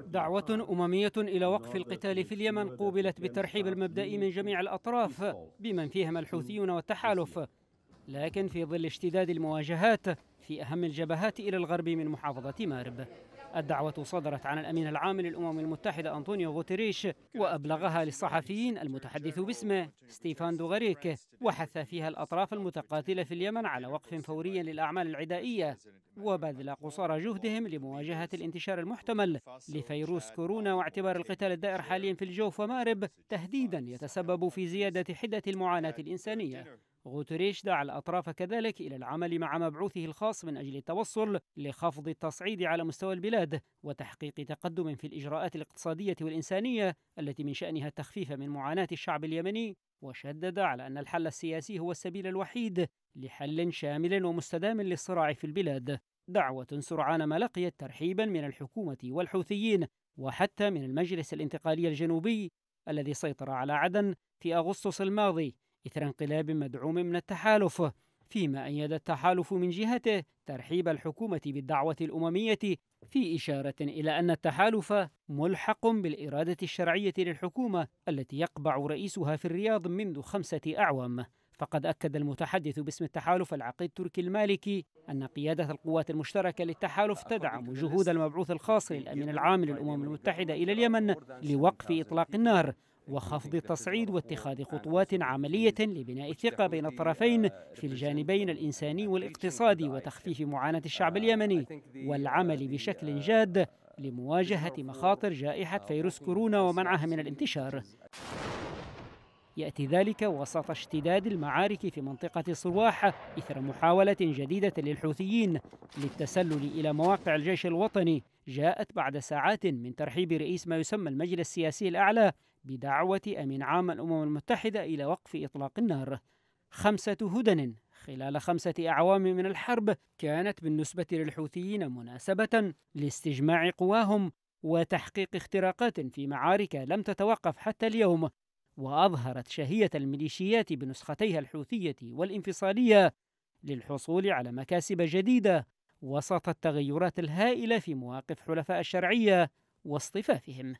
دعوة أممية إلى وقف القتال في اليمن قوبلت بالترحيب المبدئي من جميع الأطراف بمن فيهم الحوثيون والتحالف لكن في ظل اشتداد المواجهات في أهم الجبهات إلى الغرب من محافظة مارب الدعوة صدرت عن الأمين العام للأمم المتحدة أنطونيو غوتريش وأبلغها للصحفيين المتحدث باسمه ستيفان دوغاريك وحث فيها الأطراف المتقاتلة في اليمن على وقف فوري للأعمال العدائية وبذل قصارى جهدهم لمواجهة الانتشار المحتمل لفيروس كورونا واعتبار القتال الدائر حاليا في الجوف ومارب تهديدا يتسبب في زيادة حدة المعاناة الإنسانية غوتريش دعا الأطراف كذلك إلى العمل مع مبعوثه الخاص من أجل التوصل لخفض التصعيد على مستوى البلاد وتحقيق تقدم في الإجراءات الاقتصادية والإنسانية التي من شأنها التخفيف من معاناة الشعب اليمني وشدد على أن الحل السياسي هو السبيل الوحيد لحل شامل ومستدام للصراع في البلاد دعوة سرعان ما لقيت ترحيبا من الحكومة والحوثيين وحتى من المجلس الانتقالي الجنوبي الذي سيطر على عدن في أغسطس الماضي إثر انقلاب مدعوم من التحالف فيما أيد التحالف من جهته ترحيب الحكومة بالدعوة الأممية في إشارة إلى أن التحالف ملحق بالإرادة الشرعية للحكومة التي يقبع رئيسها في الرياض منذ خمسة أعوام فقد أكد المتحدث باسم التحالف العقيد تركي المالكي أن قيادة القوات المشتركة للتحالف تدعم جهود المبعوث الخاص للأمين العام للأمم المتحدة إلى اليمن لوقف إطلاق النار وخفض التصعيد واتخاذ خطوات عملية لبناء الثقة بين الطرفين في الجانبين الإنساني والاقتصادي وتخفيف معاناة الشعب اليمني والعمل بشكل uh, جاد لمواجهة مخاطر جائحة فيروس كورونا ومنعها من الانتشار يأتي ذلك وسط اشتداد المعارك في منطقة صواح إثر محاولة جديدة للحوثيين للتسلل إلى مواقع الجيش الوطني جاءت بعد ساعات من ترحيب رئيس ما يسمى المجلس السياسي الأعلى بدعوة أمين عام الأمم المتحدة إلى وقف إطلاق النار خمسة هدن خلال خمسة أعوام من الحرب كانت بالنسبة للحوثيين مناسبة لاستجماع قواهم وتحقيق اختراقات في معارك لم تتوقف حتى اليوم وأظهرت شهية الميليشيات بنسختيها الحوثية والانفصالية للحصول على مكاسب جديدة وسط التغيرات الهائلة في مواقف حلفاء الشرعية واصطفافهم.